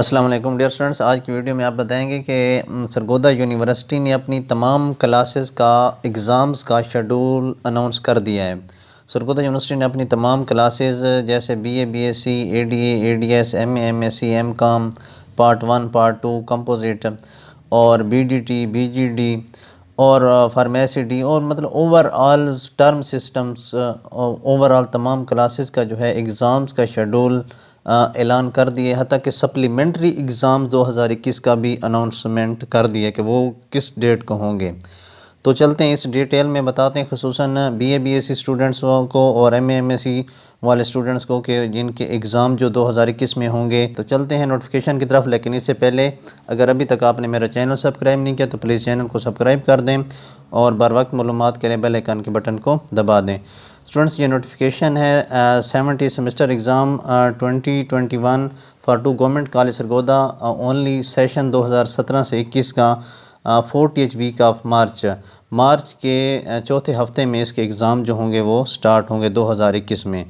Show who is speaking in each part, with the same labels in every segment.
Speaker 1: अस्सलाम वालेकुम dear students आज की वीडियो में आप बताएंगे कि सरगोदा यूनिवर्सिटी ने अपनी तमाम क्लासेस का एग्ज़ाम्स का शेड्यूल अनाउंस कर दिया है सरगोदा यूनिवर्सिटी ने अपनी तमाम क्लासेस जैसे BA, BSc, ADA, ADS, MA, MSc, MCom, part one part two composite और बीडीटी, बीजीडी और फार्मेसी डी और मतलब ओवरऑल टर्म सिस्टम्स ओवरऑल तमाम क्लासेस का जो है एग्ज़ाम्स का शेड्यूल ऐलान कर दिए हती कि सप्लीमेंट्री एग्ज़ाम 2021 का भी अनाउंसमेंट कर दिए कि वो किस डेट को होंगे तो चलते हैं इस डिटेल में बताते हैं खसूस B A B S C students को और एम एम एस सी वाले स्टूडेंट्स को कि जिनके एग्ज़ाम जो 2021 में होंगे तो चलते हैं नोटिफिकेशन की तरफ लेकिन इससे पहले अगर अभी तक आपने मेरा चैनल सब्सक्राइब नहीं किया तो प्लीज़ चैनल को सब्सक्राइब कर दें और बर वक्त मालूम के लिए बेल आइकन के बटन को दबा दें स्टूडेंट्स ये नोटिफिकेशन है seventy semester exam twenty twenty one for two government college Sargodha only session सत्रह से इक्कीस का T H week of March March के चौथे हफ्ते में इसके एग्ज़ाम जो होंगे वो स्टार्ट होंगे 2021 में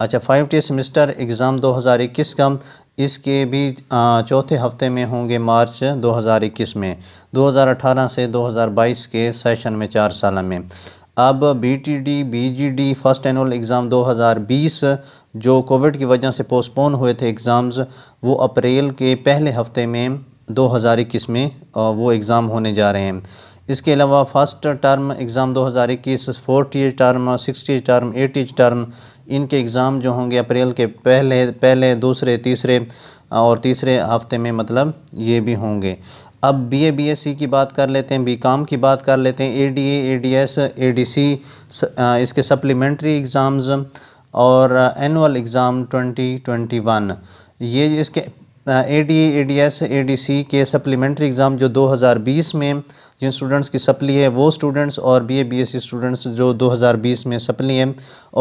Speaker 1: अच्छा फाइव टी सेमेस्टर एग्ज़ाम 2021 का इसके भी चौथे हफ्ते में होंगे मार्च 2021 में 2018 से 2022 के सेशन में चार साल में अब BTD BGD first annual exam 2020 जो कोविड की वजह से पोस्टपोन हुए थे एग्ज़ाम्स वो अप्रैल के पहले हफ्ते में 2021 में वो एग्ज़ाम होने जा रहे हैं इसके अलावा first term exam 2021 fourth year term six year term eight year term इनके एग्ज़ाम जो होंगे अप्रैल के पहले पहले दूसरे तीसरे और तीसरे हफ्ते में मतलब ये भी होंगे अब B A B S C की बात कर लेते हैं बी काम की बात कर लेते हैं A D A D S A D C इसके सप्लीमेंट्री एग्ज़ाम्स और annual exam twenty twenty one ये इसके A D A D S A D C के सप्लीमेंट्री एग्ज़ाम जो 2020 में जिन स्टूडेंट्स की सप्ली है वो स्टूडेंट्स और B A B S C students जो 2020 में सप्ली है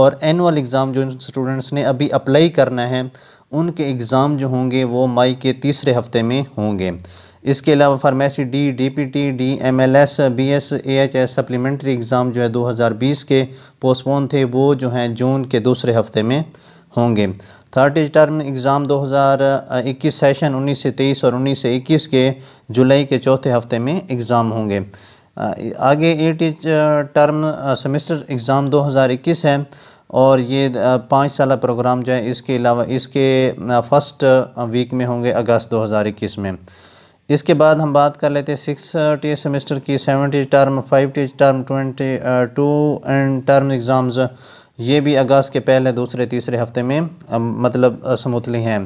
Speaker 1: और एनअल एग्ज़ाम जो स्टूडेंट्स ने अभी अप्लाई करना है उनके एग्ज़ाम जो होंगे वो मई के तीसरे हफ्ते में होंगे इसके अलावा pharmacy D D P T D M L S B S A H S supplementary exam जो है 2020 के पोस्टपोन थे वो जो हैं जून के दूसरे हफ्ते में होंगे थर्ड टर्म एग्ज़ाम 2021 सेशन 19 से 23 और 19 से 21 के जुलाई के चौथे हफ्ते में एग्ज़ाम होंगे आगे ए टर्म सेमेस्टर एग्ज़ाम 2021 है और ये पाँच साल प्रोग्राम जो है इसके अलावा इसके फर्स्ट वीक में होंगे अगस्त 2021 में इसके बाद हम बात कर लेते हैं सिक्स टी सेमेस्टर की seventh term fifth term twenty two end term exams ये भी अगस्त के पहले दूसरे तीसरे हफ्ते में मतलब स्मूथली हैं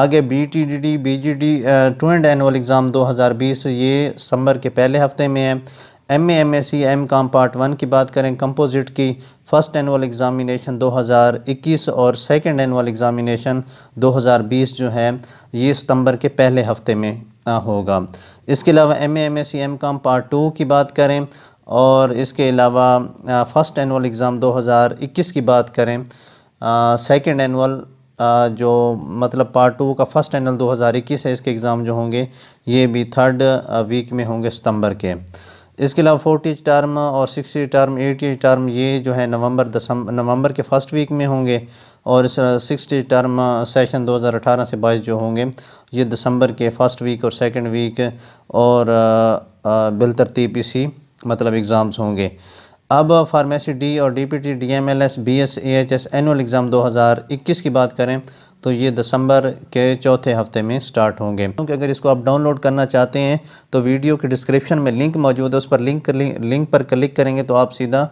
Speaker 1: आगे B T D D B G D twenty annual exam 2020 ये सितंबर के पहले हफ्ते में है M A M S C M com part one की बात करें composite key first annual examination 2021 और सेकंड एनुअल एग्ज़ामिनेशन 2020 जो है ये सितंबर के पहले हफ्ते में होगा इसके अलावा M A M S C M com part two की बात करें और इसके अलावा फ़र्स्ट एनअल एग्ज़ाम 2021 की बात करें सेकंड एनअल जो मतलब पार्ट टू का फ़र्स्ट एनअल 2021 है इसके एग्ज़ाम जो होंगे ये भी थर्ड वीक में होंगे सितंबर के इसके अलावा फोर्टी टर्म और सिक्सटी टर्म एटी टर्म ये जो है नवंबर दसम नवंबर के फर्स्ट वीक में होंगे और सिक्सटी टर्म सेशन 2018 से बाईस जो होंगे ये दिसंबर के फर्स्ट वीक और सेकंड वीक और बिलतरतीब इसी मतलब एग्ज़ाम्स होंगे अब फार्मेसी डी और D P T D M L S B S A H S annual exam दो हज़ार इक्कीस की बात करें तो ये दिसंबर के चौथे हफ्ते में स्टार्ट होंगे क्योंकि अगर इसको आप डाउनलोड करना चाहते हैं तो वीडियो के डिस्क्रिप्शन में लिंक मौजूद है उस पर लिंक लिंक पर क्लिक करेंगे तो आप सीधा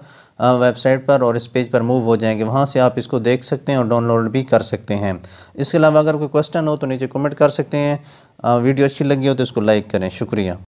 Speaker 1: वेबसाइट पर और इस पेज पर मूव हो जाएंगे वहाँ से आप इसको देख सकते हैं और डाउनलोड भी कर सकते हैं इसके अलावा अगर कोई क्वेश्चन हो तो नीचे कमेंट कर सकते हैं वीडियो अच्छी लगी हो तो इसको लाइक करें शुक्रिया